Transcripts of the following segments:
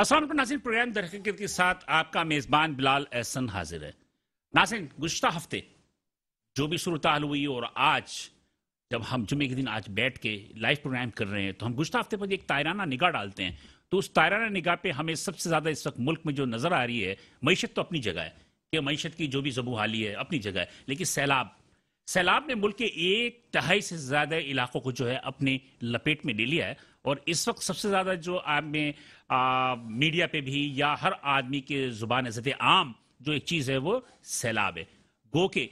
असल नासिर प्रोग्राम दरहकीत के साथ आपका मेज़बान बिलाल एहसन हाजिर है नासिर गुज्त हफ्ते जो भी सूरत हुई और आज जब हम जुमे के दिन आज बैठ के लाइव प्रोग्राम कर रहे हैं तो हम गुज्त हफ्ते पर एक तायराना निगाह डालते हैं तो उस तायराना निगाह पे हमें सबसे ज़्यादा इस वक्त मुल्क में जो नज़र आ रही है मीशत तो अपनी जगह है कि मीशत की जो भी जबू हाली है अपनी जगह है लेकिन सैलाब सैलाब ने मुल्क के एक तहाई से ज़्यादा इलाकों को जो है अपने लपेट में ले लिया है और इस वक्त सबसे ज़्यादा जो आप में आ, मीडिया पे भी या हर आदमी के जुबान जत आम जो एक चीज़ है वो सैलाब है गो के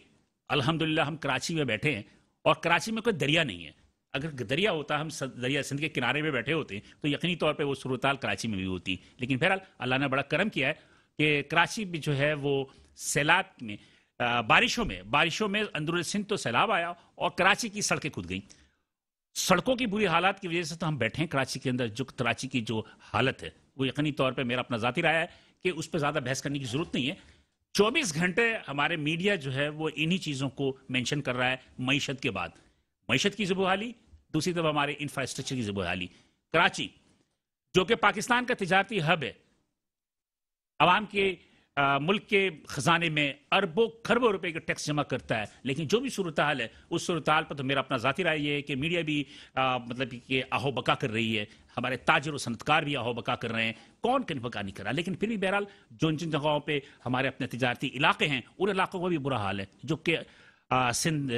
अलहमदिल्ला हम कराची में बैठे हैं और कराची में कोई दरिया नहीं है अगर दरिया होता हम दरिया सिंध के किनारे में बैठे होते तो यकीनी तौर पर वो सूरताल कराची में भी होती लेकिन बहरहाल अल्लाह ने बड़ा करम किया है कि कराची भी जो है वो सैलाब में आ, बारिशों में बारिशों में अंदरून सिंध तो सैलाब आया और कराची की सड़कें खुद गई सड़कों की बुरी हालात की वजह से तो हम बैठे हैं कराची के अंदर जो कराची की जो हालत है वो यकीनी तौर पर मेरा अपना जाती राय है कि उस पर ज़्यादा बहस करने की ज़रूरत नहीं है चौबीस घंटे हमारे मीडिया जो है वो इन्हीं चीज़ों को मैंशन कर रहा है मीशत के बाद मीशत की हाली दूसरी तरफ हमारे इंफ्रास्ट्रक्चर की हाली कराची जो कि पाकिस्तान का तजारती हब है आवाम के मुल्क के खजाने में अरबों खरबों रुपए के टैक्स जमा करता है लेकिन जो भी सूरत हाल है उस सूरत हाल पर तो मेरा अपना ज़ाती राय ये है कि मीडिया भी आ, मतलब कि आहो बका कर रही है हमारे ताजर और सनतकार भी आहो बका कर रहे हैं कौन कहीं बका नहीं कर रहा लेकिन फिर भी बहरहाल जो जिन जगहों पर हमारे अपने तजारती इलाके हैं उन इलाकों का भी बुरा हाल है जो कि सिंध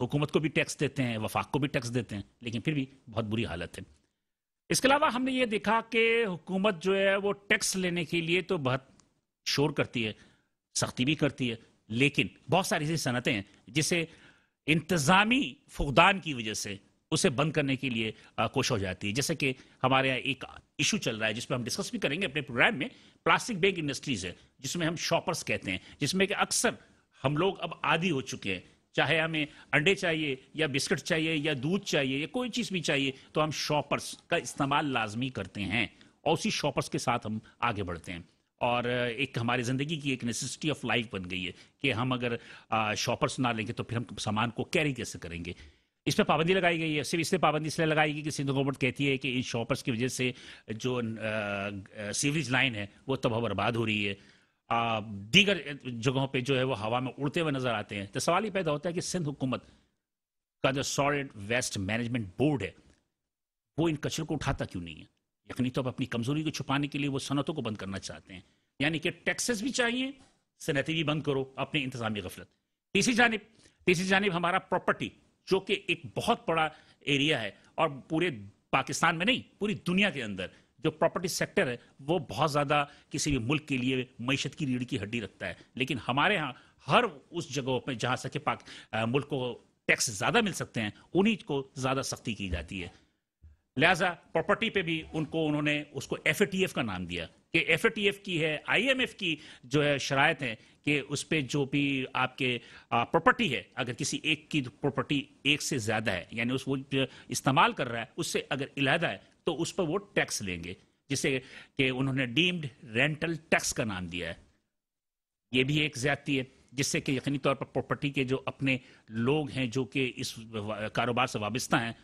हुकूमत को भी टैक्स देते हैं वफाक को भी टैक्स देते हैं लेकिन फिर भी बहुत बुरी हालत है इसके अलावा हमने ये देखा कि हुकूमत जो है वो टैक्स लेने के लिए तो बहुत शोर करती है सख्ती भी करती है लेकिन बहुत सारी ऐसी सनतें हैं जिसे इंतज़ामी फुकदान की वजह से उसे बंद करने के लिए कोशिश हो जाती है जैसे कि हमारे यहाँ एक इशू चल रहा है जिसमें हम डिस्कस भी करेंगे अपने प्रोग्राम में प्लास्टिक बैग इंडस्ट्रीज है जिसमें हम शॉपर्स कहते हैं जिसमें कि अक्सर हम लोग अब आदि हो चुके हैं चाहे हमें अंडे चाहिए या बिस्किट चाहिए या दूध चाहिए या कोई चीज़ भी चाहिए तो हम शॉपर्स का इस्तेमाल लाजमी करते हैं और उसी शॉपर्स के साथ हम आगे बढ़ते हैं और एक हमारी ज़िंदगी की एक नेसेसिटी ऑफ लाइफ बन गई है कि हम अगर शॉपर्स ना लेंगे तो फिर हम सामान को कैरी कैसे करेंगे इस पर पाबंदी लगाई गई है सिर्फ इसलिए पाबंदी इसलिए लगाई गई कि सिंधु गवर्नमेंट कहती है कि इन शॉपर्स की वजह से जो सीवरेज लाइन है वो तबाह बर्बाद हो रही है दीगर जगहों पे जो है वो हवा में उड़ते हुए नजर आते हैं तो सवाल ये पैदा होता है कि सिंध हुकूमत का जो सॉलिड वेस्ट मैनेजमेंट बोर्ड है वो इन कचरों को उठाता क्यों नहीं है यकनी तो अब अपनी कमजोरी को छुपाने के लिए वो सनतों को बंद करना चाहते हैं यानी कि टैक्सेस भी चाहिए सनतें भी बंद करो अपने इंतजामी गफलत तीसरी जानब तीसरी जानब हमारा प्रॉपर्टी जो कि एक बहुत बड़ा एरिया है और पूरे पाकिस्तान में नहीं पूरी दुनिया के अंदर जो प्रॉपर्टी सेक्टर है वो बहुत ज़्यादा किसी भी मुल्क के लिए मीशत की रीढ़ की हड्डी रखता है लेकिन हमारे यहाँ हर उस जगह पर जहाँ सके पाक आ, मुल्क को टैक्स ज़्यादा मिल सकते हैं उन्हीं को ज़्यादा सख्ती की जाती है लिहाजा प्रॉपर्टी पे भी उनको उन्होंने उसको एफ का नाम दिया कि एफ की है एफ की जो है शरात है कि उस पर जो भी आपके प्रॉपर्टी है अगर किसी एक की प्रॉपर्टी एक से ज़्यादा है यानी उस वो इस्तेमाल कर रहा है उससे अगर इलादा है तो उस पर वो टैक्स लेंगे जिसे कि उन्होंने डीम्ड रेंटल टैक्स का नाम दिया है ये भी एक ज्यादती है जिससे कि यकीनी तौर पर प्रॉपर्टी के जो अपने लोग हैं जो कि इस कारोबार से वाबस्ता हैं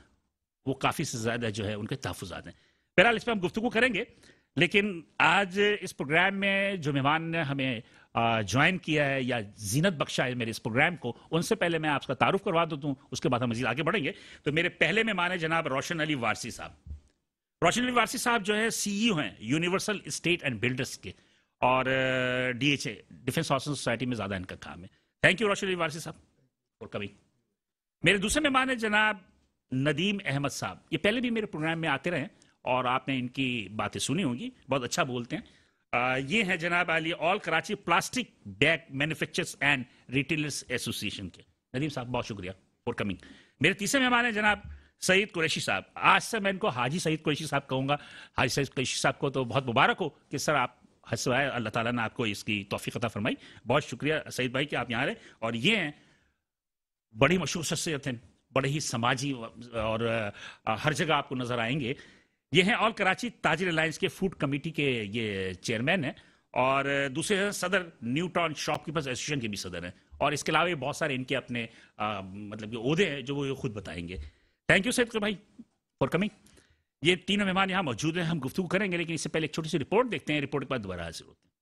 वो काफ़ी से ज़्यादा जो है उनके तहफात हैं बहरहाल इस पर हम गुफ्तु करेंगे लेकिन आज इस प्रोग्राम में जो मेहमान ने हमें ज्वाइन किया है या जीनत बख्शा है मेरे इस प्रोग्राम को उनसे पहले मैं आपका तारुफ करवा देता हूँ उसके बाद हम मजीद आगे बढ़ेंगे तो मेरे पहले मेहमान है जनाब रोशन अली वारसी साहब रोशन अली वारसी साहब जो है ई हैं यूनिवर्सल स्टेट एंड बिल्डर्स के और D H A defence housing society में ज़्यादा इनका काम है थैंक यू रोशन अली वारसी साहब और कभी मेरे दूसरे मेहमान है जनाब नदीम अहमद साहब ये पहले भी मेरे प्रोग्राम में आते रहे और आपने इनकी बातें सुनी होंगी बहुत अच्छा बोलते हैं आ, ये है जनाब Ali all Karachi plastic bag manufacturers and retailers association के नदीम साहब बहुत शुक्रिया फॉर कमिंग मेरे तीसरे मेहमान हैं जनाब सईद कुरैशी साहब आज से मैं इनको हाजी सईद कुरैशी साहब कहूँगा हाजी सईद कुरैशी साहब को तो बहुत मुबारक हो कि सर आप हंसवाए अल्लाह ताला ने आपको इसकी तोफ़ी अता फरमाई बहुत शुक्रिया सईद भाई कि आप यहाँ रहे और ये हैं बड़ी मशहूर शख्सियत हैं बड़े ही समाजी और हर जगह आपको नजर आएंगे ये हैं ऑल कराची ताजिर अलायंस के फूड कमेटी के ये चेयरमैन हैं और दूसरे हैं सदर न्यू टाउन शॉपकीपर्स एसोसिएशन के भी सदर हैं और इसके अलावा बहुत सारे इनके अपने आ, मतलब ये उहदे हैं जो वो खुद बताएंगे थैंक यू सैद भाई फॉर कमिंग ये तीनों मेहमान यहाँ मौजूद हैं हम गुफ्तु करेंगे लेकिन इससे पहले एक छोटी सी रिपोर्ट देखते हैं रिपोर्ट के बाद दोबारा हाजिर होते हैं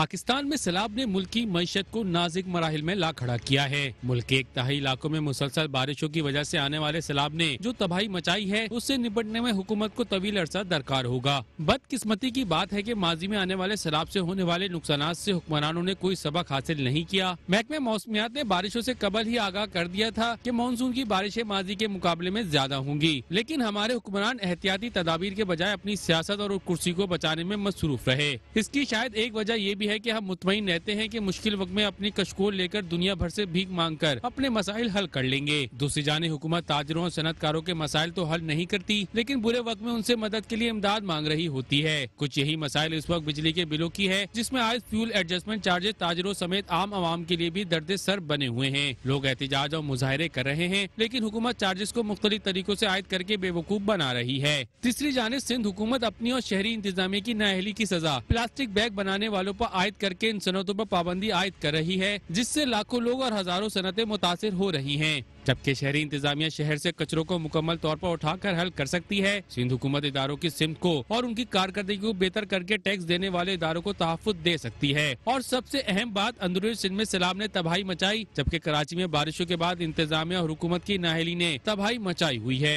पाकिस्तान में सैलाब ने मुल्क की मीशत को नाजिक मराहल में ला खड़ा किया है मुल्क के एक तहाई इलाकों में मुसलसल बारिशों की वजह से आने वाले सैलाब ने जो तबाही मचाई है उससे निपटने में हुकूमत को तवील अरसा दरकार होगा बदकिस्मती की बात है की माजी में आने वाले सैलाब ऐसी होने वाले नुकसान ऐसी हुक्मरानों ने कोई सबक हासिल नहीं किया महकमे मौसमियात ने बारिशों ऐसी कबल ही आगाह कर दिया था की मानसून की बारिशें माजी के मुकाबले में ज्यादा होंगी लेकिन हमारे हुक्मरान एहतियाती तदाबीर के बजाय अपनी सियासत और कुर्सी को बचाने में मसरूफ रहे इसकी शायद एक वजह ये भी है कि हम मुतमिन रहते हैं कि मुश्किल वक्त में अपनी कशकोल लेकर दुनिया भर से भीख मांग कर अपने मसाइल हल कर लेंगे दूसरी जाने हुकूमत ताजरों और सनतकारों के मसाइल तो हल नहीं करती लेकिन बुरे वक्त में उनसे मदद के लिए इमदाद मांग रही होती है कुछ यही मसाइल इस वक्त बिजली के बिलों की है जिसमे आज फ्यूल एडजस्टमेंट चार्जेज ताजरों समेत आम आवाम के लिए भी दर्द सर बने हुए हैं लोग एहतजाज और मुजाहरे कर रहे हैं लेकिन हुकूमत चार्जेस को मुख्तलि तरीकों ऐसी आयद करके बेवकूफ़ बना रही है तीसरी जाने सिंध हुकूमत अपनी और शहरी इंतजामिया की नाहली की सजा प्लास्टिक बैग बनाने वालों आरोप आयद करके इन सनतों पर पाबंदी आयद कर रही है जिससे लाखों लोग और हजारों सनतें मुतासर हो रही हैं जबकि शहरी इंतजामिया शहर से कचरों को मुकम्मल तौर पर उठाकर हल कर सकती है सिंध हुकूमत इदारों की सिमत को और उनकी कारकर्दगी को बेहतर करके टैक्स देने वाले इदारों को तहफ़ दे सकती है और सबसे अहम बात अंदरूनी सिंध में सैलाब ने तबाही मचाई जबकि कराची में बारिशों के बाद इंतजामिया और हुकूमत की नाहली ने तबाही मचाई हुई है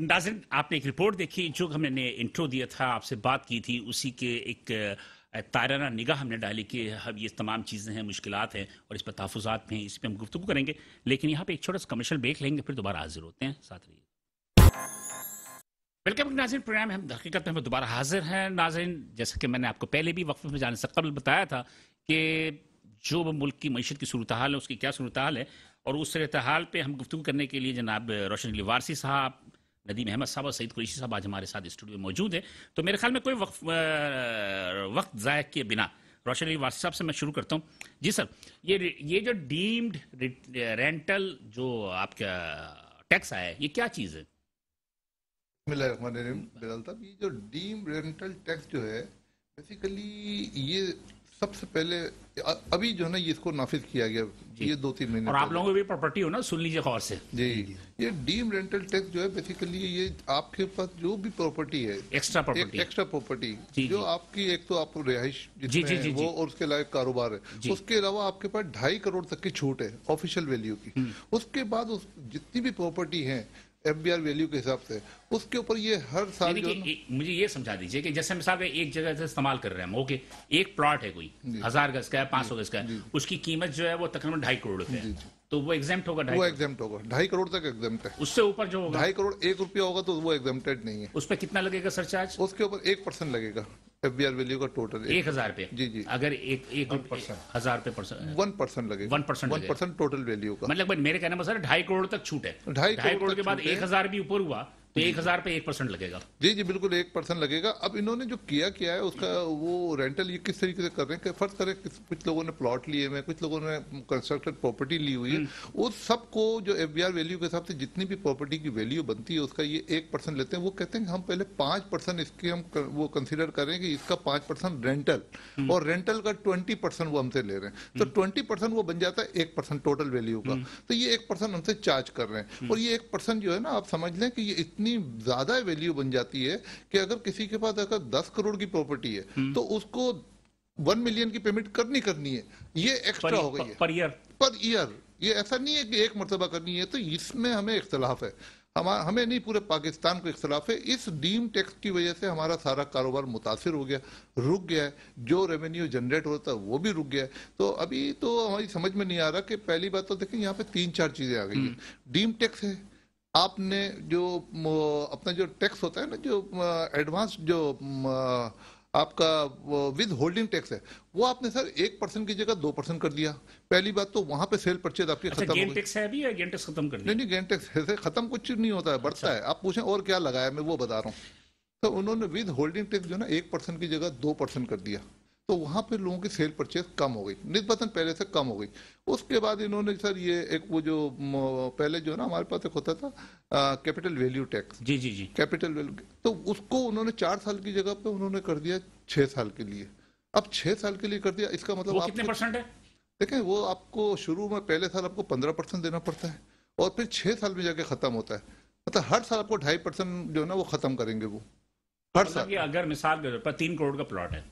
नाजिन आपने एक रिपोर्ट देखी जो हमने इंट्रो दिया था आपसे बात की थी उसी के एक तारा निगाह हमने डाली कि हम ये तमाम चीज़ें हैं मुश्किल हैं और इस पर तहफात में इस पर हम गुफ्तु करेंगे लेकिन यहाँ पे एक छोटा सा कमर्शल ब्रेक लेंगे फिर दोबारा हाजिर होते हैं साथ रहिए वेलकम नाजिन प्रोग्राम हम हकीकत में दोबारा हाजिर हैं नाजिन जैसा कि मैंने आपको पहले भी वक्त में जाने से कबल बताया था कि जो मुल्क की मीशत की सूरत हाल है उसकी क्या सूरत हाल है और उस सूरत हाल पर हम गुफ्तु करने के लिए जनाब रोशन वारसी साहब नदीम अहमद साहब और सईद कुरेशी साहब आज हमारे साथ स्टूडियो में मौजूद है तो मेरे ख्याल में कोई वक्त वक्त ज़ाय किए बिना रोशन अली वासी साहब से मैं शुरू करता हूँ जी सर ये ये जो डीम्ड रेंटल जो आपका टैक्स आया है ये क्या चीज़ है बिलाल साहब ये जो डीम रेंटल टैक्स जो है बेसिकली ये सबसे पहले अभी जो है ना ये इसको नाफिज किया गया ये दो तीन महीने और आप लोगों भी प्रॉपर्टी हो ना सुन लीजिए गौर से जी ये डीम रेंटल टैक्स जो है बेसिकली ये आपके पास जो भी प्रॉपर्टी है एक्स्ट्रा प्रॉपर्टी एक्स्ट्रा प्रॉपर्टी जो आपकी एक तो आप रिहाइश वो और उसके लायक कारोबार है उसके अलावा आपके पास ढाई करोड़ तक की छूट है ऑफिशियल वैल्यू की हम्म। उसके बाद उस जितनी भी प्रॉपर्टी है एमबीआर वैल्यू के हिसाब से उसके ऊपर ये हर साल जो ए, मुझे ये समझा दीजिए कि जैसे मिसाल एक जगह से इस्तेमाल कर रहे हैं ओके एक प्लॉट है कोई हजार गज का है पांच सौ गज का है उसकी कीमत जो है वो तकरीबन ढाई करोड़ है तो वो एग्जाम होगा वो एग्जाम होगा ढाई करोड़ तक एग्जाम है उससे ऊपर जो होगा ढाई करोड़ एक रुपया होगा तो वो एग्जाम्टेड नहीं है उस पर कितना लगेगा सर चार्ज उसके ऊपर एक परसेंट लगेगा एफबीआर वैल्यू का टोटल एक हजार पे जी जी अगर एक एक हजार पे परसेंट वन परसेंट लगे one percent one percent total value का मतलब मेरे कहने में मतलब सर ढाई करोड़ तक छूट है ढाई करोड़ के बाद एक हजार भी ऊपर हुआ तो एक हजार पे एक परसेंट लगेगा जी जी बिल्कुल एक परसेंट लगेगा अब इन्होंने जो किया किया है उसका वो रेंटल ये किस तरीके से कर रहे हैं फर्ज करें कुछ लोगों ने प्लॉट लिए हुए कुछ लोगों ने कंस्ट्रक्टेड प्रॉपर्टी ली हुई है वो हम्म। सबको जो एफ वैल्यू के हिसाब से जितनी भी प्रॉपर्टी की वैल्यू बनती है उसका ये एक परसेंट लेते हैं वो कहते हैं हम पहले पांच परसेंट इसके हम कर, वो कंसिडर करें कि इसका पांच परसेंट रेंटल और रेंटल का ट्वेंटी परसेंट वो हमसे ले रहे हैं तो ट्वेंटी हम्म। परसेंट वो बन जाता है एक परसेंट टोटल वैल्यू का हम्म। तो ये एक परसेंट हमसे चार्ज कर रहे हैं और ये एक परसेंट जो है ना आप समझ लें कि ये इतनी इतनी ज्यादा वैल्यू बन जाती है कि अगर किसी के पास अगर दस करोड़ की प्रॉपर्टी है हम्म। तो उसको वन मिलियन की पेमेंट करनी करनी है ये एक्स्ट्रा हो गई है पर ईयर पर ईयर ये ऐसा नहीं है कि एक मरतबा करनी है तो इसमें हमें इख्तलाफ है हमें नहीं पूरे पाकिस्तान को इख्तलाफ है इस डीम टैक्स की वजह से हमारा सारा कारोबार मुतासर हो गया रुक गया है जो रेवेन्यू जनरेट होता है वो भी रुक गया है तो अभी तो हमारी समझ में नहीं आ रहा कि पहली बात तो देखें यहाँ पे तीन चार चीज़ें आ गई हैं हम्म। डीम टैक्स है आपने जो अपना जो टैक्स होता है ना जो एडवांस जो आपका विद होल्डिंग टैक्स है वो आपने सर एक परसेंट की जगह दो परसेंट कर दिया पहली बात तो वहां पे सेल परचेज आपके अच्छा, खत्म टैक्स है अभी या टैक्स खत्म कर दिया? नहीं नहीं टैक्स है खत्म कुछ नहीं होता है बढ़ता अच्छा। है आप पूछें और क्या लगाया मैं वो बता रहा हूँ तो उन्होंने विद होल्डिंग टैक्स जो ना एक परसेंट की जगह दो परसेंट कर दिया तो वहाँ पर लोगों की सेल परचेज कम हो गई नस्बता पहले से कम हो गई उसके बाद इन्होंने सर ये एक वो जो पहले जो है ना हमारे पास एक होता था कैपिटल वैल्यू टैक्स जी जी जी कैपिटल वैल्यू तो उसको उन्होंने चार साल की जगह पे उन्होंने कर दिया छः साल के लिए अब छः साल के लिए कर दिया इसका मतलब आप देखें वो आपको शुरू में पहले साल आपको पंद्रह परसेंट देना पड़ता है और फिर छः साल में जाके ख़त्म होता है मतलब हर साल आपको ढाई परसेंट जो है ना वो ख़त्म करेंगे वो मतलब अगर मिसाल के तौर पर तीन करोड़ का प्लॉट है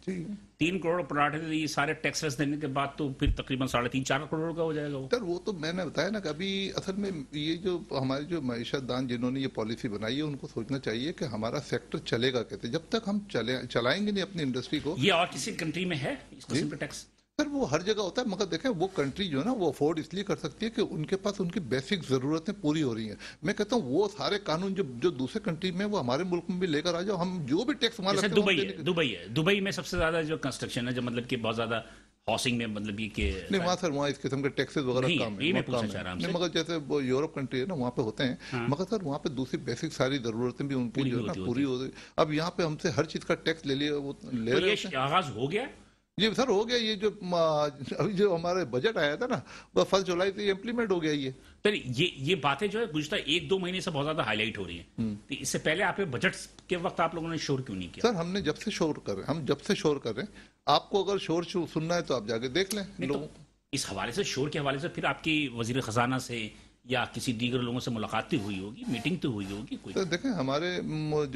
तीन करोड़ प्लॉट है ये सारे टैक्सेस देने के बाद तो फिर तकरीबन साढ़े तीन चार करोड़ का हो जाएगा वो सर वो तो मैंने बताया ना कि अभी असल में ये जो हमारे जो मीशत दान जिन्होंने ये पॉलिसी बनाई है उनको सोचना चाहिए कि हमारा सेक्टर चलेगा कहते जब तक हम चले चलाएंगे नहीं अपनी इंडस्ट्री को ये और किसी कंट्री में है इसको टैक्स सर वो हर जगह होता है मगर देखें वो कंट्री जो है ना वो अफोर्ड इसलिए कर सकती है कि उनके पास उनकी बेसिक ज़रूरतें पूरी हो रही हैं मैं कहता हूँ वो सारे कानून जो जो दूसरे कंट्री में वो हमारे मुल्क में भी लेकर आ जाओ हम जो भी टैक्स सकते दुबई है दुबई है दुबई में सबसे ज़्यादा जो कंस्ट्रक्शन है जो मतलब कि बहुत ज़्यादा हाउसिंग में मतलब ये के नहीं वहाँ सर वहाँ इस किस्म के टैक्सेस वगैरह काम है काम है नहीं मगर जैसे वो यूरोप कंट्री है ना वहाँ पे होते हैं हाँ। मगर सर वहाँ पे दूसरी बेसिक सारी ज़रूरतें भी उनकी जो है ना पूरी हो गई अब यहाँ पे हमसे हर चीज़ का टैक्स ले लिया वो ले रहे आगाज हो गया जी सर हो गया ये जो अभी जो हमारे बजट आया था ना वो फर्स्ट जुलाई से इम्प्लीमेंट हो गया ये सर ये ये बातें जो है गुजता एक दो महीने से बहुत ज्यादा हाईलाइट हो रही है हम्म। तो इससे पहले आपके बजट के वक्त आप लोगों ने शोर क्यों नहीं किया सर हमने जब से शोर कर रहे हम जब से शोर कर रहे हैं आपको अगर शोर सुनना है तो आप जाके देख लें लोगों तो इस हवाले से शोर के हवाले से फिर आपकी वजीर खजाना से या किसी दीगर लोगों से तो हुई होगी मीटिंग तो हुई होगी कोई तो देखें हमारे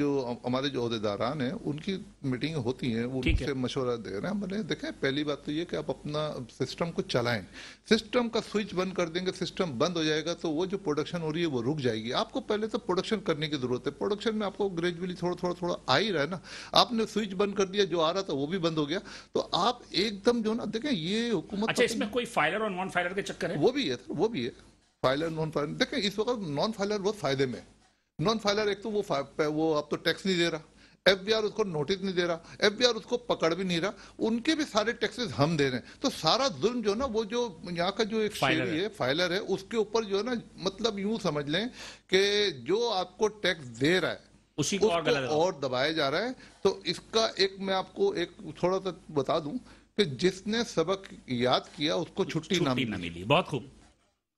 जो हमारे जो अहदेदारान हैं उनकी मीटिंग होती हैं उनसे है। मशवरा दे रहे हैं बोले देखें पहली बात तो ये कि आप अपना सिस्टम को चलाएं सिस्टम का स्विच बंद कर देंगे सिस्टम बंद हो जाएगा तो वो जो प्रोडक्शन हो रही है वो रुक जाएगी आपको पहले तो प्रोडक्शन करने की ज़रूरत है प्रोडक्शन में आपको ग्रेजुअली थोड़ा थोड़ा थोड़ा आ ही रहा है ना आपने स्विच बंद कर दिया जो आ रहा था वो भी बंद हो गया तो आप एकदम जो ना देखें ये हुकूमत अच्छा इसमें कोई फाइलर और नॉन फाइलर के चक्कर है वो भी है वो भी है फाइलर नॉन फाइलर देखें इस वक्त नॉन फाइलर बहुत फायदे में नॉन फाइलर एक तो वो वो अब तो टैक्स नहीं दे रहा एफबीआर उसको नोटिस नहीं दे रहा एफबीआर उसको पकड़ भी नहीं रहा उनके भी सारे टैक्सेस हम दे रहे हैं तो सारा जुर्म जो ना वो जो यहाँ का जो एक फाइलर है फाइलर है उसके ऊपर जो है ना मतलब यूं समझ लें कि जो आपको टैक्स दे रहा है उसी को और, और दबाया जा रहा है तो इसका एक मैं आपको एक थोड़ा सा बता दूं कि जिसने सबक याद किया उसको छुट्टी ना मिली बहुत खूब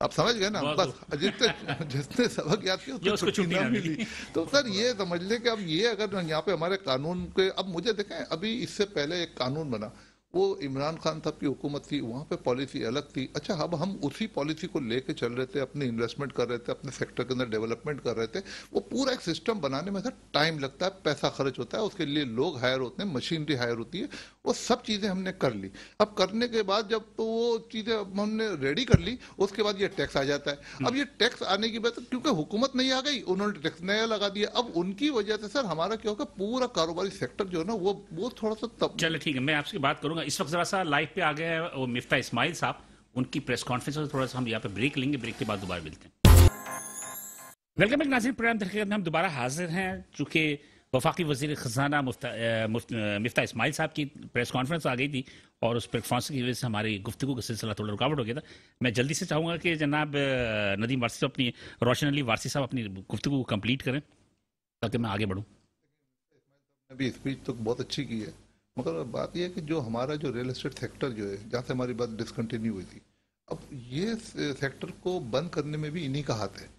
आप समझ गए ना बस जितने जितने सबक याद किया उतनी छुट्टी ना मिली तो सर ये समझ लें कि अब ये अगर यहाँ पे हमारे कानून के अब मुझे देखें अभी इससे पहले एक कानून बना वो इमरान खान साहब की हुकूमत थी वहाँ पे पॉलिसी अलग थी अच्छा अब हम उसी पॉलिसी को लेके चल रहे थे अपने इन्वेस्टमेंट कर रहे थे अपने सेक्टर के अंदर डेवलपमेंट कर रहे थे वो पूरा एक सिस्टम बनाने में सर टाइम लगता है पैसा खर्च होता है उसके लिए लोग हायर होते हैं मशीनरी हायर होती है वो सब चीज़ें हमने कर ली अब करने के बाद जब तो वो चीज़ें हमने रेडी कर ली उसके बाद ये टैक्स आ जाता है हम्म। अब ये टैक्स आने की वजह क्योंकि हुकूमत नहीं आ गई उन्होंने टैक्स नया लगा दिया अब उनकी वजह से सर हमारा क्या होगा पूरा कारोबारी सेक्टर जो है ना वो वो थोड़ा सा चलो ठीक है मैं आपसे बात करूँगा इस वक्त जरा सा लाइव पे आ गए हैं मिफ्ता इस्माइल साहब उनकी प्रेस कॉन्फ्रेंस में थोड़ा सा हम यहाँ पे ब्रेक लेंगे ब्रेक के बाद दोबारा मिलते हैं वेलकम बैक नाजिर प्रोग्राम तरीके में हम दोबारा हाजिर हैं चूंकि वफाकी वजीर खजाना मिफ्ता इस्माइल साहब की प्रेस कॉन्फ्रेंस आ गई थी और उस प्रेस कॉन्फ्रेंस की वजह से हमारी गुफ्तु का सिलसिला थोड़ा रुकावट हो गया था मैं जल्दी से चाहूँगा कि जनाब नदीम वारसी साहब अपनी रोशन अली वारसी साहब अपनी गुफ्तु को कम्प्लीट करें ताकि मैं आगे बढ़ूँ अभी स्पीच तो बहुत अच्छी की है मगर बात यह है कि जो हमारा जो रियल इस्टेट सेक्टर जो है जहाँ से हमारी बात डिसकंटिन्यू हुई थी अब ये सेक्टर को बंद करने में भी इन्हीं का हाथ है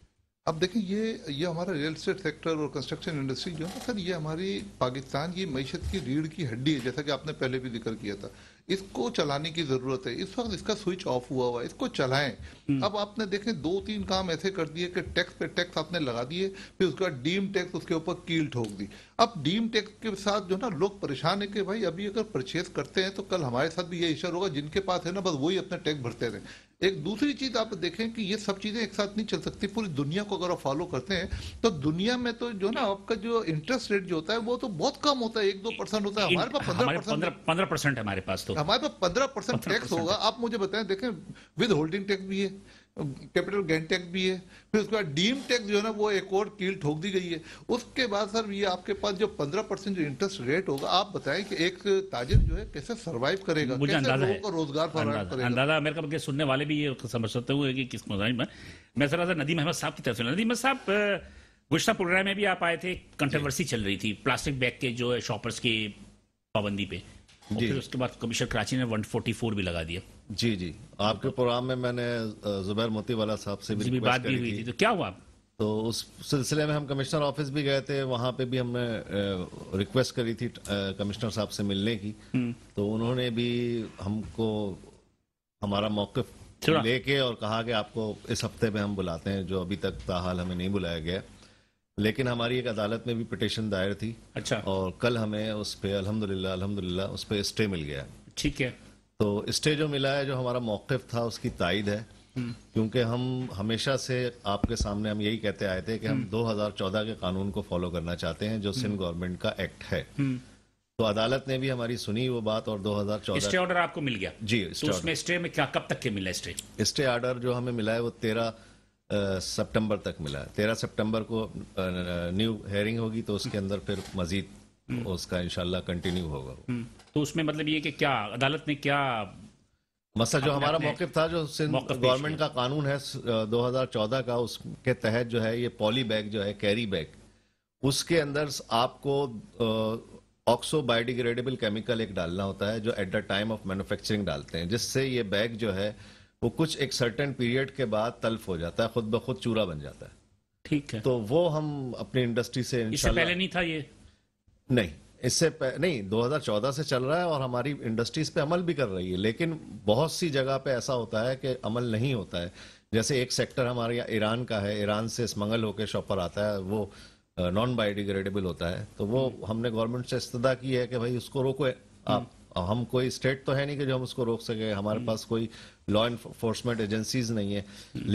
अब देखें ये ये हमारा रियल स्टेट सेक्टर और कंस्ट्रक्शन इंडस्ट्री जो है ना सर ये हमारी पाकिस्तान की मीशत की रीढ़ की हड्डी है जैसा कि आपने पहले भी जिक्र किया था इसको चलाने की ज़रूरत है इस वक्त इसका स्विच ऑफ हुआ हुआ है इसको चलाएं हम्म। अब आपने देखें दो तीन काम ऐसे कर दिए कि टैक्स पे टैक्स आपने लगा दिए फिर उसके बाद डीम टैक्स उसके ऊपर कील ठोक दी अब डीम टैक्स के साथ जो ना लोग परेशान है कि भाई अभी अगर परचेज करते हैं तो कल हमारे साथ भी ये इशर होगा जिनके पास है ना बस वही अपने टैक्स भरते रहे एक दूसरी चीज आप देखें कि ये सब चीजें एक साथ नहीं चल सकती पूरी दुनिया को अगर आप फॉलो करते हैं तो दुनिया में तो जो ना आपका जो इंटरेस्ट रेट जो होता है वो तो बहुत कम होता है एक दो परसेंट होता है हमारे पास पंद्रह पंद्रह परसेंट हमारे पास तो हमारे पास पंद्रह परसेंट टैक्स होगा आप मुझे बताएं देखें विद होल्डिंग टैक्स भी है कैपिटल गेन टैक्स भी है फिर उसके बाद डीम टैक्स जो है ना वो एक और कील ठोक दी गई है उसके बाद सर ये आपके पास जो पंद्रह परसेंट जो इंटरेस्ट रेट होगा आप बताएं कि एक ताजिर जो है कैसे सरवाइव करेगा मुझे अंदाजा है रोजगार अंदाजा मेरे के सुनने वाले भी ये सकते हुए कि किस मुजाहिम में मैं सर नदीम अहमद साहब की तरफ से नदीम साहब गुज्तर प्रोग्राम में भी आप आए थे कंट्रोवर्सी चल रही थी प्लास्टिक बैग के जो है शॉपर्स की पाबंदी पे जी फिर उसके बाद कमिश्नर कराची ने 144 भी लगा दिया जी जी आपके प्रोग्राम में मैंने जुबैर मोती वाला साहब से भी, भी बात भी हुई थी तो क्या हुआ तो उस सिलसिले में हम कमिश्नर ऑफिस भी गए थे वहाँ पे भी हमने रिक्वेस्ट करी थी कमिश्नर साहब से मिलने की हम्म। तो उन्होंने भी हमको हमारा मौकफ लेके और कहा कि आपको इस हफ्ते में हम बुलाते हैं जो अभी तक ताहाल हमें नहीं बुलाया गया लेकिन हमारी एक अदालत में भी पिटिशन दायर थी अच्छा और कल हमें उस पर अलहमदिल्ला अलहमदिल्ला उस पर स्टे मिल गया ठीक है तो स्टे जो मिला है जो हमारा मौकफ था उसकी तायद है हम्म। क्योंकि हम हमेशा से आपके सामने हम यही कहते आए थे कि हम 2014 हम्म। के कानून को फॉलो करना चाहते हैं जो हम्म। सिंध गवर्नमेंट का एक्ट है तो अदालत ने भी हमारी सुनी वो बात और 2014 स्टे ऑर्डर आपको मिल गया जी तो उसमें स्टे में क्या कब तक के मिला स्टे स्टे ऑर्डर जो हमें मिला है वो तेरह सितंबर तक मिला तेरह सितंबर को न्यू हेयरिंग होगी तो उसके अंदर फिर मजीद हम्म। उसका इनशाला कंटिन्यू होगा हम्म। तो उसमें मतलब ये कि क्या अदालत ने क्या मसला जो हमारा मौक़ था जो सिंध गवर्नमेंट का कानून है 2014 का उसके तहत जो है ये पॉली बैग जो है कैरी बैग उसके अंदर आपको ऑक्सो बायोडिग्रेडेबल केमिकल एक डालना होता है जो at the time of manufacturing डालते हैं जिससे ये बैग जो है वो कुछ एक सर्टेन पीरियड के बाद तल्फ हो जाता है खुद ब खुद चूरा बन जाता है ठीक है तो वो हम अपनी इंडस्ट्री से इससे पहले नहीं था ये नहीं इससे नहीं 2014 से चल रहा है और हमारी इंडस्ट्रीज पे अमल भी कर रही है लेकिन बहुत सी जगह पे ऐसा होता है कि अमल नहीं होता है जैसे एक सेक्टर हमारे यहाँ ईरान का है ईरान से स्मगल होकर शॉपर आता है वो नॉन बायोडिग्रेडेबल होता है तो वो हम्म। हमने गवर्नमेंट से इस्तः की है कि भाई उसको रोको आप हम्म। हम कोई स्टेट तो है नहीं कि जो हम उसको रोक सके हमारे हम्म। पास कोई लॉ इन्फोर्समेंट एजेंसीज नहीं है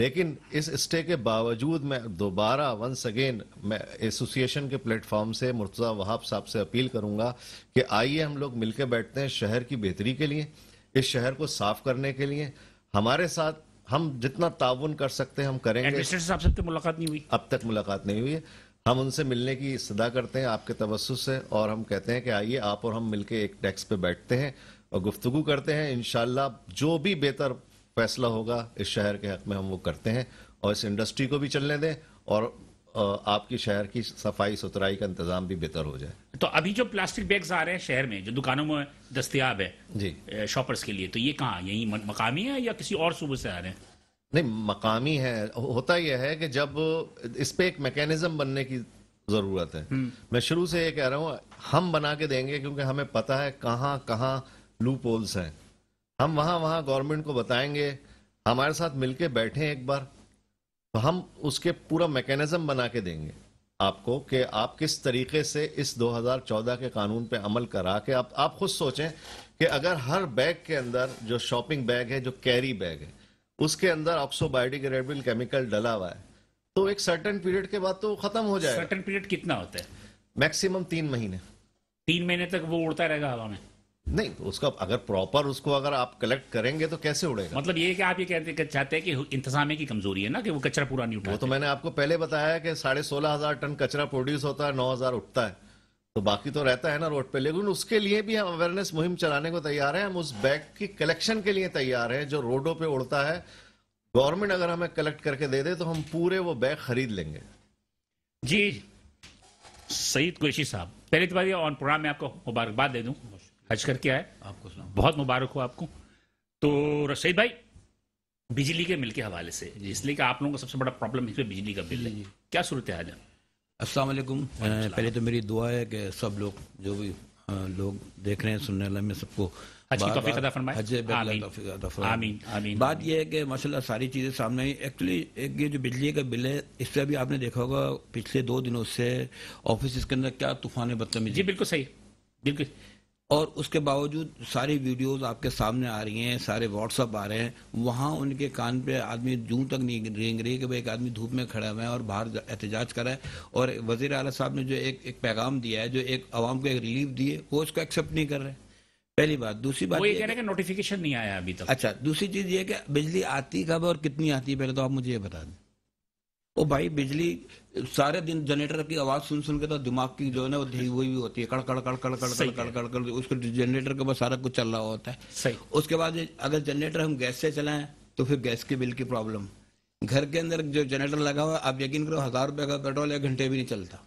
लेकिन इस स्टे के बावजूद मैं दोबारा वंस अगेन मैं एसोसिएशन के प्लेटफॉर्म से मुर्तज़ा वहाब साहब से अपील करूंगा कि आइए हम लोग मिलकर बैठते हैं शहर की बेहतरी के लिए इस शहर को साफ करने के लिए हमारे साथ हम जितना ताउन कर सकते हैं हम करेंगे साहब से मुलाकात नहीं हुई अब तक मुलाकात नहीं हुई है हम उनसे मिलने की सदा करते हैं आपके तवसुस से और हम कहते हैं कि आइए आप और हम मिलकर एक डेस्क पे बैठते हैं और गुफ्तु करते हैं इन जो भी बेहतर फैसला होगा इस शहर के हक में हम वो करते हैं और इस इंडस्ट्री को भी चलने दें और आपकी शहर की सफाई सुथराई का इंतजाम भी बेहतर हो जाए तो अभी जो प्लास्टिक बैग्स आ रहे हैं शहर में जो दुकानों में दस्तियाब है जी शॉपर्स के लिए तो ये कहाँ यही मकामी है या किसी और सूबे से आ रहे हैं नहीं मकामी है होता यह है कि जब इस पर एक मैकेनिज्म बनने की ज़रूरत है हम्म। मैं शुरू से ये कह रहा हूँ हम बना के देंगे क्योंकि हमें पता है कहाँ कहाँ लूप होल्स हैं हम वहां वहां गवर्नमेंट को बताएंगे हमारे साथ मिलके बैठे एक बार तो हम उसके पूरा मैकेनिज्म बना के देंगे आपको कि आप किस तरीके से इस 2014 के कानून पे अमल करा के आप आप खुद सोचें कि अगर हर बैग के अंदर जो शॉपिंग बैग है जो कैरी बैग है उसके अंदर ऑक्सोबायोडिग्रेडेबल केमिकल डला हुआ है तो एक सर्टन पीरियड के बाद तो खत्म हो जाएगा सर्टन पीरियड कितना होता है मैक्सिमम तीन महीने तीन महीने तक वो उड़ता रहेगा हवा में नहीं उसका अगर प्रॉपर उसको अगर आप कलेक्ट करेंगे तो कैसे उड़ेगा मतलब ये कि आप ये कहते चाहते हैं कि इंतजामे की कमजोरी है ना कि वो कचरा पूरा नहीं उठा वो तो मैंने आपको पहले बताया कि साढ़े सोलह हजार टन कचरा प्रोड्यूस होता है नौ हजार उठता है तो बाकी तो रहता है ना रोड पे लेकिन उसके लिए भी हम अवेयरनेस मुहिम चलाने को तैयार हैं हम उस बैग की कलेक्शन के लिए तैयार हैं जो रोडों पे उड़ता है गवर्नमेंट अगर हमें कलेक्ट करके दे दे तो हम पूरे वो बैग खरीद लेंगे जी सईद कुरैशी साहब पहले तो बार ऑन प्रोग्राम में आपको मुबारकबाद दे दूँ हज करके आए आपको सुना बहुत मुबारक हो आपको तो रशीद भाई बिजली के बिल के हवाले से इसलिए कि आप लोगों का सबसे बड़ा प्रॉब्लम इसमें बिजली का बिल है क्या सूरत आज है वालेकुम पहले तो मेरी दुआ है कि सब लोग जो भी लोग देख रहे हैं सुनने वाले में सबको बात यह है कि माशाल्लाह सारी चीज़ें सामने आई एक्चुअली एक ये जो बिजली का बिल है इससे अभी आपने देखा होगा पिछले दो दिनों से ऑफिस के अंदर क्या तूफान बदतमीजी जी बिल्कुल सही बिल्कुल और उसके बावजूद सारी वीडियोस आपके सामने आ रही हैं सारे व्हाट्सअप आ रहे हैं वहाँ उनके कान पे आदमी जू तक नहीं रेंग रही कि भाई एक आदमी धूप में खड़ा हुआ है और बाहर एहतजाज करा है और वजीर अला साहब ने जो एक एक पैगाम दिया है जो एक आवाम को एक रिलीफ दिए वो उसको एक्सेप्ट नहीं कर रहे पहली बात दूसरी बात ये कह रहे हैं नोटिफिकेशन नहीं आया अभी तक अच्छा दूसरी चीज़ ये कि बिजली आती कब और कितनी आती है पहले तो आप मुझे ये बता दें ओ भाई बिजली सारे दिन जनरेटर की आवाज सुन सुन के तो दिमाग की जो है ना वो धई हुई भी होती है कड़ कड़ कड़ कड़ कड़ कड़ कड़ कड़ कड़ उसके जनरेटर के बाद सारा कुछ चल रहा होता है सही उसके बाद अगर जनरेटर हम गैस से चलाएं तो फिर गैस के बिल की प्रॉब्लम घर के अंदर जो जनरेटर लगा हुआ है आप यकीन करो हजार रुपए का पेट्रोल एक घंटे भी नहीं चलता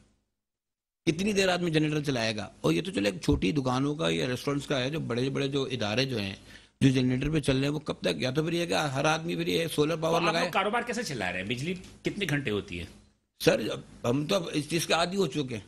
इतनी देर आदमी जनरेटर चलाएगा और ये तो चलो एक छोटी दुकानों का या रेस्टोरेंट्स का है जो बड़े बड़े जो इदारे जो हैं जो जनरेटर पे चल रहे हैं वो कब तक या तो फिर ये हर आदमी फिर ये सोलर तो पावर लगाए कारोबार कैसे चला रहे हैं बिजली कितने घंटे होती है सर हम तो इस चीज़ के आदि हो चुके हैं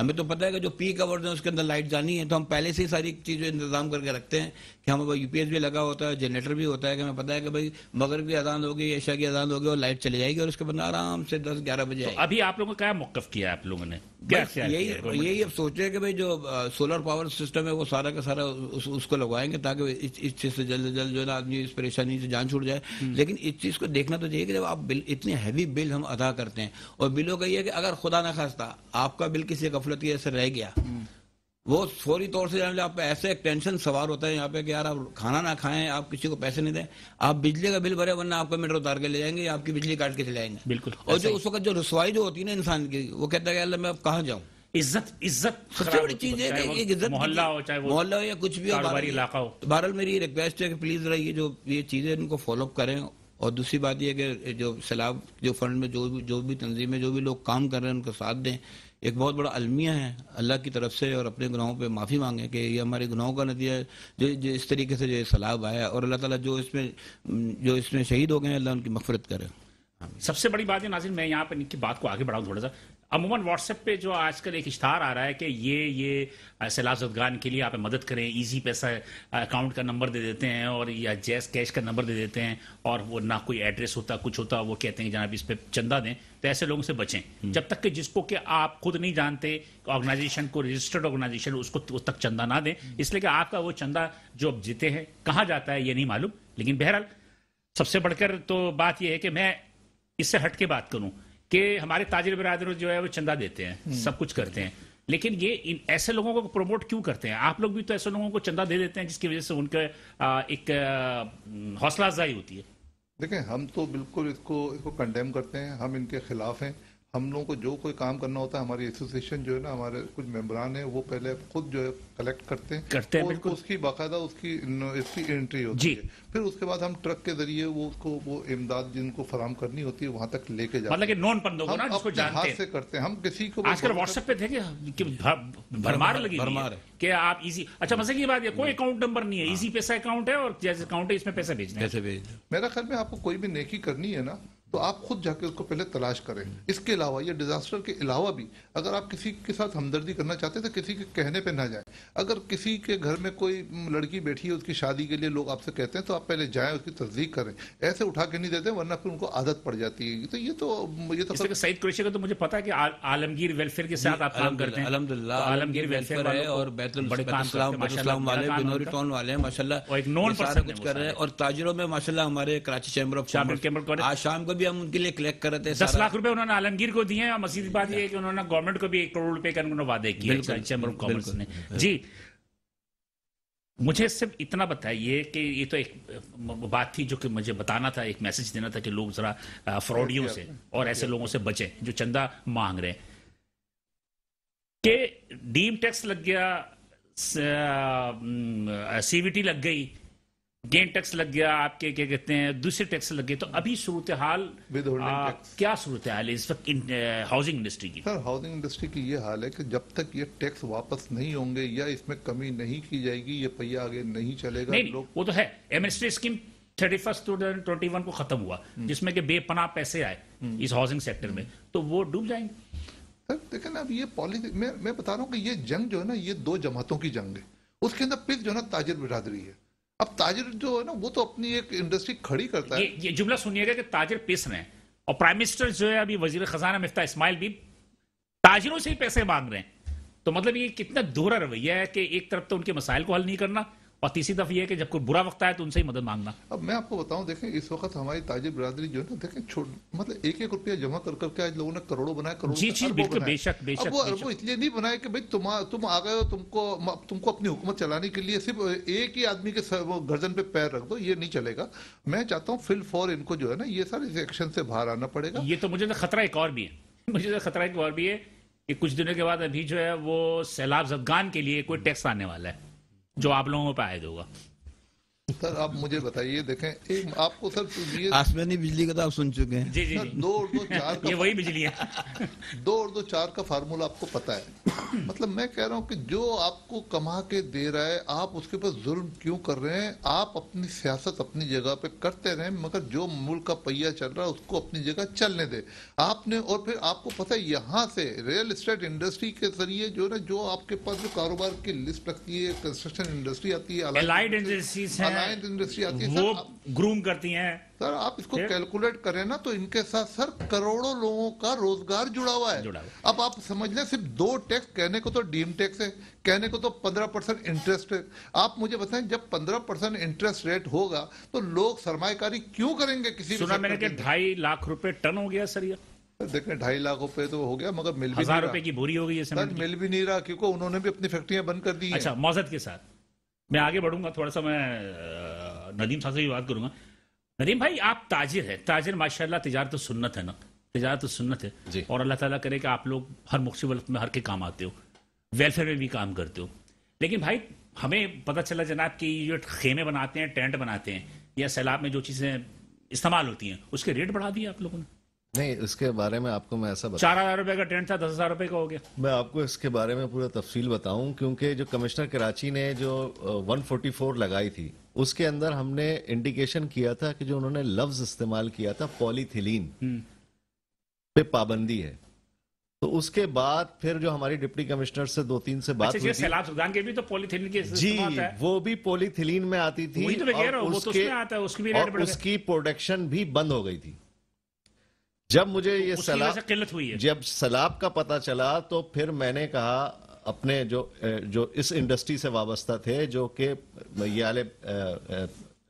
हमें तो पता है कि जो पी कवर है उसके अंदर लाइट जानी है तो हम पहले से ही सारी चीज़ें इंतजाम करके रखते हैं कि हमें यूपीएस भी लगा होता है जनरेटर भी होता है कि हमें पता है कि भाई मगर की अजान होगी ऐशा की अजान होगी और लाइट चली जाएगी और उसके बाद आराम से दस ग्यारह बजे तो अभी आप लोगों का क्या मौकफ किया आप लोगों ने यही यही अब सोच रहे हैं कि भाई जो सोलर पावर सिस्टम है वो सारा का सारा उस, उसको लगवाएंगे ताकि इस चीज़ से जल्द जल्द जो है ना आदमी इस परेशानी से जान छूट जाए हम्म। लेकिन इस चीज़ को देखना तो चाहिए कि जब आप बिल इतने हैवी बिल हम अदा करते हैं और बिलों का ये है कि अगर खुदा ना खास्ता आपका बिल किसी गफलत की वजह से रह गया हम्म। वो फौरी तौर से जाने आप ऐसे एक टेंशन सवार होता है यहाँ पे कि यार आप खाना ना खाएं आप किसी को पैसे नहीं दें आप बिजली का बिल भरे वरना आपको मीटर उतार के ले जाएंगे आपकी बिजली काट के चले जाएंगे बिल्कुल और जो उस वक्त जो रसवाई जो होती है ना इंसान की वो कहता है मैं अब कहाँ जाऊँ इज्जत इज्जत सबसे बड़ी चीज है मोहल्ला हो चाहे मोहल्ला हो या कुछ भी हो इलाका हो बहरहाल मेरी रिक्वेस्ट है कि प्लीज रही जो ये चीजें इनको फॉलोअप करें और दूसरी बात यह कि जो सैलाब जो फंड में जो भी जो भी तंजीमें जो भी लोग काम कर रहे हैं उनको साथ दें एक बहुत बड़ा अलमिया है अल्लाह की तरफ से और अपने गुनाहों पे माफ़ी मांगे कि ये हमारे गुनाहों का नतीजा है जो, जो इस तरीके से जो सलाब आया और अल्लाह ताला जो इसमें जो इसमें शहीद हो गए हैं अल्लाह उनकी मफरत करे सबसे बड़ी बात है नाजिर मैं यहाँ पर इनकी बात को आगे बढ़ाऊँ थोड़ा सा अमूमन व्हाट्सएप पे जो आजकल एक इश्तहार आ रहा है कि ये ये सलाजदगान के लिए आप मदद करें इजी पैसा अकाउंट का नंबर दे देते हैं और या जैस कैश का नंबर दे देते हैं और वो ना कोई एड्रेस होता कुछ होता वो कहते हैं जनाब इस पर चंदा दें तो ऐसे लोगों से बचें हम्म। जब तक कि जिसको कि आप खुद नहीं जानते ऑर्गेनाइजेशन को रजिस्टर्ड ऑर्गेनाइजेशन उसको उस तक चंदा ना दें हम्म। इसलिए कि आपका वो चंदा जो आप जीते हैं कहाँ जाता है ये नहीं मालूम लेकिन बहरहाल सबसे बढ़कर तो बात यह है कि मैं इससे हट के बात करूँ कि हमारे ताजिर बरदर जो है वो चंदा देते हैं हम्म। सब कुछ करते हैं लेकिन ये इन ऐसे लोगों को प्रमोट क्यों करते हैं आप लोग भी तो ऐसे लोगों को चंदा दे देते हैं जिसकी वजह से उनके एक हम्म, हौसला अफजाई होती है देखें हम तो बिल्कुल इसको इसको कंडेम करते हैं हम इनके खिलाफ हैं हम लोगों को जो कोई काम करना होता है हमारी एसोसिएशन जो है ना हमारे कुछ मेम्बरान है वो पहले खुद जो है कलेक्ट करते हैं करते हैं बिल्कुल उसकी बाकायदा उसकी इसकी एंट्री होती है फिर उसके बाद हम ट्रक के जरिए वो उसको वो इमदाद जिनको फराम करनी होती है वहां तक लेके जाते मतलब हैं से करते हैं हम किसी को आजकल व्हाट्सएप पे देखे भरमार लगी भरमार कि आप इजी अच्छा मजे की बात है कोई अकाउंट हाँ। नंबर नहीं है इजी हाँ। पैसा अकाउंट है और जैसे अकाउंट है इसमें पैसा भेजना पैसे मेरा ख्याल में आपको कोई भी नेकी करनी है ना तो आप खुद जाके उसको पहले तलाश करें हम्म। इसके अलावा या डिजास्टर के अलावा भी अगर आप किसी के साथ हमदर्दी करना चाहते हैं तो किसी के कहने पे ना जाएं अगर किसी के घर में कोई लड़की बैठी है उसकी शादी के लिए लोग आपसे कहते हैं तो आप पहले जाएं उसकी तस्दीक करें ऐसे उठा के नहीं देते वरना फिर उनको आदत पड़ जाती है तो ये तो ये तो सईद कुरेशी का तो मुझे पता है कि आलमगीर वेलफेयर के साथ आप काम करते हैं अलहमदिल्ला वेलफेयर तो है और बैतुलम वाले हैं माशाल्लाह कुछ कर रहे हैं और ताजरों में माशा हमारे कराची चैम्बर ऑफ आज शाम को भी भी हम उनके लिए कलेक्ट कर रहे थे दस लाख रुपए उन्होंने आलमगीर को दिए और मसीद बात यह है कि उन्होंने गवर्नमेंट को भी एक करोड़ रुपए का उन्होंने वादे किए चैम्बर ऑफ कॉमर्स ने जी मुझे सिर्फ इतना बताइए कि ये तो एक बात थी जो कि मुझे बताना था एक मैसेज देना था कि लोग जरा फ्रॉडियों से और ऐसे लोगों से बचें जो चंदा मांग रहे हैं कि डीम टैक्स लग गया सीवीटी लग गई गेन टैक्स लग गया आपके क्या कहते हैं दूसरे टैक्स लग गए तो अभी सूरत हाल क्या सूरत हाल है इस वक्त हाउसिंग इंडस्ट्री की सर हाउसिंग इंडस्ट्री की ये हाल है कि जब तक ये टैक्स वापस नहीं होंगे या इसमें कमी नहीं की जाएगी ये पहिया आगे नहीं चलेगा नहीं, लोग... वो तो है MST scheme thirty first twenty one को खत्म हुआ हम्म। जिसमें कि बेपना पैसे आए हम्म। इस हाउसिंग सेक्टर में हम्म। तो वो डूब जाएंगे सर ना अब ये पॉलिसी मैं मैं बता रहा हूँ कि ये जंग जो है ना ये दो जमातों की जंग है उसके अंदर पिक जो है ना ताजिर बिरादरी है अब ताजिर जो है ना वो तो अपनी एक इंडस्ट्री खड़ी करता है ये, ये जुमला सुनिएगा कि ताजिर पिस रहे हैं और प्राइम मिनिस्टर जो है अभी वजीर खजाना मिफ्ता इस्माइल भी ताजिरों से ही पैसे मांग रहे हैं तो मतलब ये कितना दोहरा रवैया है कि एक तरफ तो उनके मसाइल को हल नहीं करना और तीसरी दफा यह कि जब कोई बुरा वक्त आए तो उनसे ही मदद मांगना अब मैं आपको बताऊं देखें इस वक्त हमारी ताजी बरादरी जो है ना देखें मतलब एक एक रुपया जमा कर करके आज लोगों ने करोड़ों बनाया करोड़ जी जी बिल्कुल बेशक बेशक वो अरबों इसलिए नहीं बनाया कि भाई तुम तुम आ गए हो तुमको तुमको अपनी हुकूमत चलाने के लिए सिर्फ एक ही आदमी के गर्जन पे पैर रख दो ये नहीं चलेगा मैं चाहता हूँ फिल फॉर इनको जो है ना ये सारे एक्शन से बाहर आना पड़ेगा ये तो मुझे तो खतरा एक और भी है मुझे तो खतरा एक और भी है कि कुछ दिनों के बाद अभी जो है वो सैलाब जदगान के लिए कोई टैक्स आने वाला है जो आप लोगों पर आयद होगा सर आप मुझे बताइए देखें एक आपको सर ये आसमानी बिजली का तो आप सुन चुके हैं जी जी, दो और दो चार का ये वही बिजली है दो और दो चार का फार्मूला आपको पता है मतलब मैं कह रहा हूँ कि जो आपको कमा के दे रहा है आप उसके ऊपर जुल्म क्यों कर रहे हैं आप अपनी सियासत अपनी जगह पे करते रहे मगर जो मुल्क का पहिया चल रहा है उसको अपनी जगह चलने दे आपने और फिर आपको पता है यहाँ से रियल इस्टेट इंडस्ट्री के जरिए जो ना जो आपके पास जो कारोबार की लिस्ट रखती है कंस्ट्रक्शन इंडस्ट्री आती है अलायंस इंडस्ट्री आती है वो ग्रूम करती हैं सर आप इसको कैलकुलेट करें ना तो इनके साथ सर करोड़ों लोगों का रोजगार जुड़ा हुआ है जुड़ा हुआ। अब आप समझ लें सिर्फ दो टैक्स कहने को तो डीम टैक्स है कहने को तो पंद्रह परसेंट इंटरेस्ट है आप मुझे बताएं जब पंद्रह परसेंट इंटरेस्ट रेट होगा तो लोग सरमाकारी क्यों करेंगे किसी सुना मैंने ढाई लाख रुपए टन हो गया सर ये देखें ढाई लाख रुपए तो हो गया मगर मिल भी नहीं रुपए की बुरी हो गई है मिल भी नहीं रहा क्योंकि उन्होंने भी अपनी फैक्ट्रियां बंद कर दी अच्छा के साथ मैं आगे बढ़ूंगा थोड़ा सा मैं नदीम साहब से भी बात करूंगा नदीम भाई आप ताजिर है ताजिर माशा तजार तो सुन्नत है ना तजारत तो सुन्नत है और अल्लाह ताला करे कि आप लोग हर मुख्य वक्त में हर के काम आते हो वेलफेयर में भी काम करते हो लेकिन भाई हमें पता चला जनाब कि जो खेमे बनाते हैं टेंट बनाते हैं या सैलाब में जो चीज़ें इस्तेमाल होती हैं उसके रेट बढ़ा दिए आप लोगों ने नहीं इसके बारे में आपको मैं ऐसा बता चार हजार रुपए का टेंट था दस हजार रुपए का हो गया मैं आपको इसके बारे में पूरा तफसील बताऊं क्योंकि जो कमिश्नर कराची ने जो 144 लगाई थी उसके अंदर हमने इंडिकेशन किया था कि जो उन्होंने लफ्ज इस्तेमाल किया था पॉलीथिलीन हम्म। पे पाबंदी है तो उसके बाद फिर जो हमारी डिप्टी कमिश्नर से दो तीन से अच्छा, बात हुई सैलाब सुल्तान के भी तो पॉलीथिलीन के जी है। वो भी पॉलीथिलीन में आती थी वही तो मैं कह रहा हूँ तो उसकी प्रोडक्शन भी बंद हो गई थी जब मुझे तो ये सलाब किल्लत हुई है जब सलाब का पता चला तो फिर मैंने कहा अपने जो जो इस इंडस्ट्री से वाबस्ता थे जो कि ये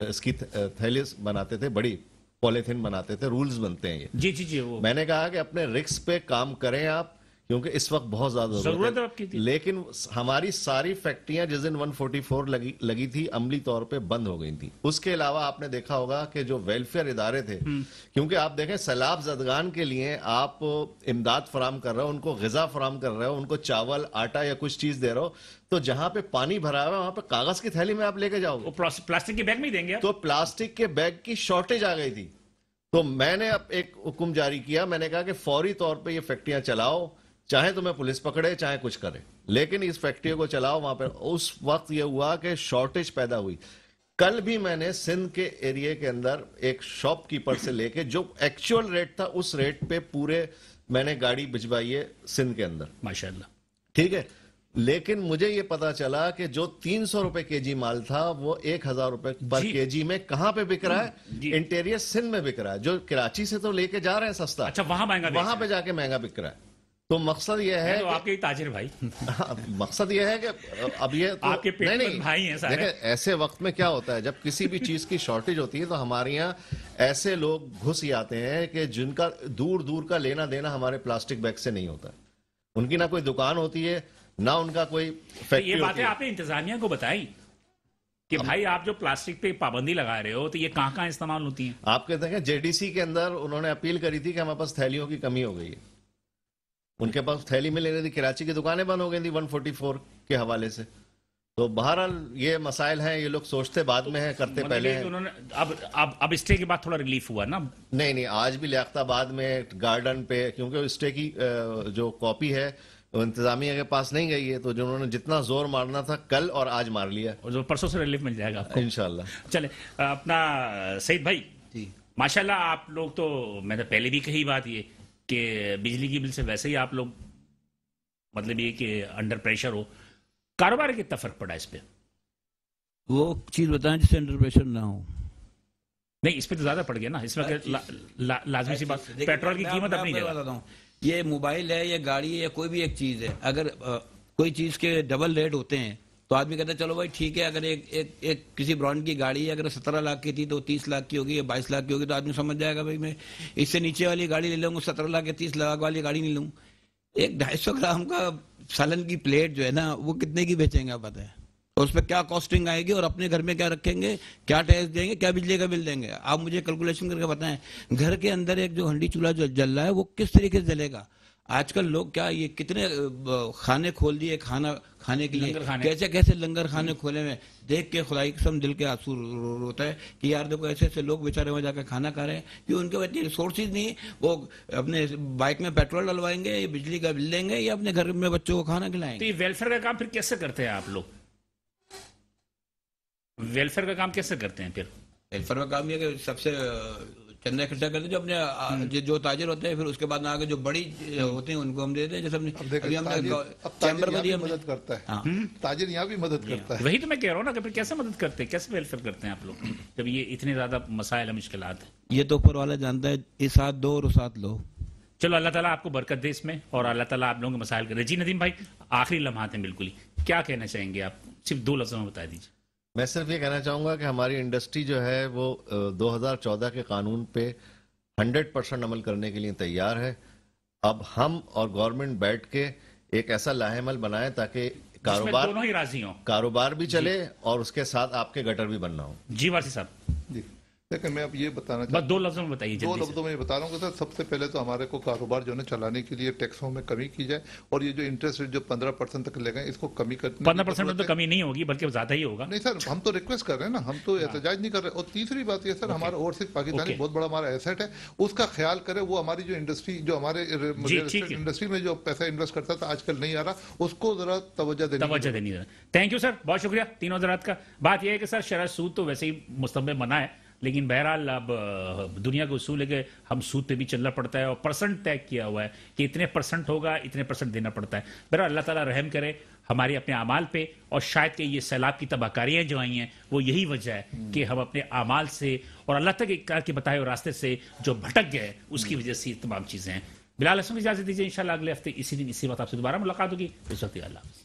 इसकी थैलिस बनाते थे बड़ी पॉलीथिन बनाते थे रूल्स बनते हैं ये जी जी जी वो मैंने कहा कि अपने रिक्स पे काम करें आप क्योंकि इस वक्त बहुत ज्यादा जरूरत है थी लेकिन हमारी सारी फैक्ट्रियां जिस दिन 144 लगी लगी थी अमली तौर पे बंद हो गई थी उसके अलावा आपने देखा होगा कि जो वेलफेयर इदारे थे हम्म। क्योंकि आप देखें सैलाब जदगान के लिए आप इमदाद फराम कर रहे हो उनको गजा फराम कर रहे हो उनको चावल आटा या कुछ चीज दे रहे हो तो जहां पे पानी भरा हुआ है वहां पर कागज की थैली में आप लेके जाओ प्लास्टिक के बैग में देंगे तो प्लास्टिक के बैग की शॉर्टेज आ गई थी तो मैंने अब एक हुक्म जारी किया मैंने कहा कि फौरी तौर पे ये फैक्ट्रियां चलाओ चाहे तुम्हें पुलिस पकड़े चाहे कुछ करे लेकिन इस फैक्ट्री को चलाओ वहां पर उस वक्त यह हुआ कि शॉर्टेज पैदा हुई कल भी मैंने सिंध के एरिए के अंदर एक शॉपकीपर से लेके जो एक्चुअल रेट था उस रेट पे पूरे मैंने गाड़ी भिजवाई है सिंध के अंदर माशाल्लाह ठीक है लेकिन मुझे ये पता चला कि जो तीन सौ रुपए के जी माल था वो एक हजार रुपए पर के जी में कहां पे बिक रहा है इंटीरियर सिंध में बिक रहा है जो कराची से तो लेके जा रहे हैं सस्ता अच्छा वहां महंगा वहां पे जाके महंगा बिक रहा है तो मकसद यह है तो आपके ताजिर भाई मकसद यह है कि अब ये तो, आपके पेट नहीं, नहीं भाई हैं सारे ऐसे वक्त में क्या होता है जब किसी भी चीज की शॉर्टेज होती है तो हमारे यहाँ ऐसे लोग घुस ही आते हैं कि जिनका दूर दूर का लेना देना हमारे प्लास्टिक बैग से नहीं होता उनकी ना कोई दुकान होती है ना उनका कोई फैक्ट्री तो ये बातें आपने इंतजामिया को बताई कि भाई आप जो प्लास्टिक पे पाबंदी लगा रहे हो तो ये कहाँ कहाँ इस्तेमाल होती है आप कहते हैं जेडीसी के अंदर उन्होंने अपील करी थी कि हमारे पास थैलियों की कमी हो गई है उनके पास थैली में लेने थी कराची की दुकानें बंद हो गई थी 144 के हवाले से तो बहरहाल ये मसाइल हैं ये लोग सोचते बाद में हैं तो करते पहले हैं उन्होंने अब अब अब स्टे के बाद थोड़ा रिलीफ हुआ ना नहीं नहीं आज भी लियाताबाद में गार्डन पे क्योंकि स्टे की जो कॉपी है इंतजामिया के पास नहीं गई है तो जिन्होंने जितना जोर मारना था कल और आज मार लिया और जो परसों से रिलीफ मिल जाएगा आपको इनशाला चले अपना सईद भाई जी माशाल्लाह आप लोग तो मैंने पहले भी कही बात ये कि बिजली की बिल से वैसे ही आप लोग मतलब ये कि अंडर प्रेशर हो कारोबार कितना फर्क पड़ा इस पर वो चीज बताएं जिससे अंडर प्रेशर ना हो नहीं इस पर तो ज्यादा पड़ गया ना इसमें अच्छा, ला, ला, लाजमी सी अच्छा, बात अच्छा, पेट्रोल की कीमत अपनी जगह ये मोबाइल है या गाड़ी है या कोई भी एक चीज है अगर आ, कोई चीज के डबल रेट होते हैं तो आदमी कहता है चलो भाई ठीक है अगर एक एक एक किसी ब्रांड की गाड़ी अगर सत्रह लाख की थी तो तीस लाख की होगी या बाईस लाख की होगी तो आदमी समझ जाएगा भाई मैं इससे नीचे वाली गाड़ी ले लूँगा सत्रह लाख या तीस लाख वाली गाड़ी नहीं लूँ एक ढाई सौ ग्राम का सालन की प्लेट जो है ना वो कितने की बेचेंगे आप बताएं और उस पर क्या कॉस्टिंग आएगी और अपने घर में क्या रखेंगे क्या टैक्स देंगे क्या बिजली का बिल देंगे आप मुझे कैलकुलेशन करके बताएं घर के अंदर एक जो हंडी चूल्हा जो जल रहा है वो किस तरीके से जलेगा आजकल लोग क्या ये कितने खाने खोल दिए खाना खाने के लिए कैसे कैसे लंगर खाने खोले हुए देख के खुदाई कसम दिल के आंसू रो, रोता है कि यार देखो ऐसे ऐसे लोग बेचारे वहाँ जाकर खाना खा रहे हैं कि उनके पास इतनी रिसोर्सेज नहीं वो अपने बाइक में पेट्रोल डलवाएंगे या बिजली का बिल लेंगे या अपने घर में बच्चों को खाना खिलाएंगे तो ये वेलफेयर का काम फिर कैसे करते हैं आप लोग वेलफेयर का काम कैसे करते हैं फिर वेलफेयर का काम यह सबसे चंदा इकट्ठा करते जो अपने हम्म। जो जो ताजर होते हैं फिर उसके बाद आगे जो बड़ी होते हैं उनको हम दे देते हैं जैसे चैम्बर को दिया मदद करता है हाँ। हम्म। ताजर यहाँ भी मदद करता है वही तो मैं कह रहा हूँ ना कि फिर कैसे मदद करते हैं कैसे वेलफेयर करते हैं आप लोग जब ये इतने ज्यादा मसाइल मुश्किल है ये तो ऊपर वाला जानता है इस साथ दो और साथ लो चलो अल्लाह ताला आपको बरकत दे इसमें और अल्लाह ताला आप लोगों के मसाइल करे जी नदीम भाई आखिरी लम्हात हैं बिल्कुल ही क्या कहना चाहेंगे आप सिर्फ दो लफ्जों में बता दीजिए मैं सिर्फ ये कहना चाहूँगा कि हमारी इंडस्ट्री जो है वो 2014 के कानून पे 100 परसेंट अमल करने के लिए तैयार है अब हम और गवर्नमेंट बैठ के एक ऐसा लाहेमल बनाए ताकि कारोबार दोनों ही राजी हो कारोबार भी चले और उसके साथ आपके गटर भी बनना हो जी वासी साहब लेकिन मैं अब ये बताना चाहता दो लफ्जों में बताइए दो लफ्जों में ये बता रहा हूँ सर सबसे पहले तो हमारे को कारोबार जो है चलाने के लिए टैक्सों में कमी की जाए और ये जो इंटरेस्ट रेट जो पंद्रह परसेंट तक ले गए इसको कमी कर पंद्रह परसेंट तो कमी नहीं होगी बल्कि ज्यादा ही होगा नहीं सर हम तो रिक्वेस्ट कर रहे हैं ना हम तो हाँ। एहतजाज नहीं कर रहे और तीसरी बात यह सर हमारा और सिर्फ पाकिस्तानी बहुत बड़ा हमारा एसेट है उसका ख्याल करे वो हमारी जो इंडस्ट्री जो हमारे इंडस्ट्री में जो पैसा इन्वेस्ट करता था आजकल नहीं आ रहा उसको जरा तवज्जो देनी थैंक यू सर बहुत शुक्रिया तीनों जरात का बात यह है कि सर शरह सूद तो वैसे ही मुस्तम मना है लेकिन बहरहाल अब दुनिया को उसूल है कि हम सूद पे भी चलना पड़ता है और परसेंट तय किया हुआ है कि इतने परसेंट होगा इतने परसेंट देना पड़ता है बहरहाल अल्लाह ताला रहम करे हमारे अपने अमाल पे और शायद के ये सैलाब की तबाहकारियां जो आई हैं वो यही वजह है कि हम अपने अमाल से और अल्लाह तक के बताए हुए रास्ते से जो भटक गए उसकी वजह से तमाम चीज़ें हैं बिलाल हसन इजाज़त दीजिए इन अगले हफ्ते इसी दिन इसी बात आपसे दोबारा मुलाकात होगी इस वक्त अल्लाह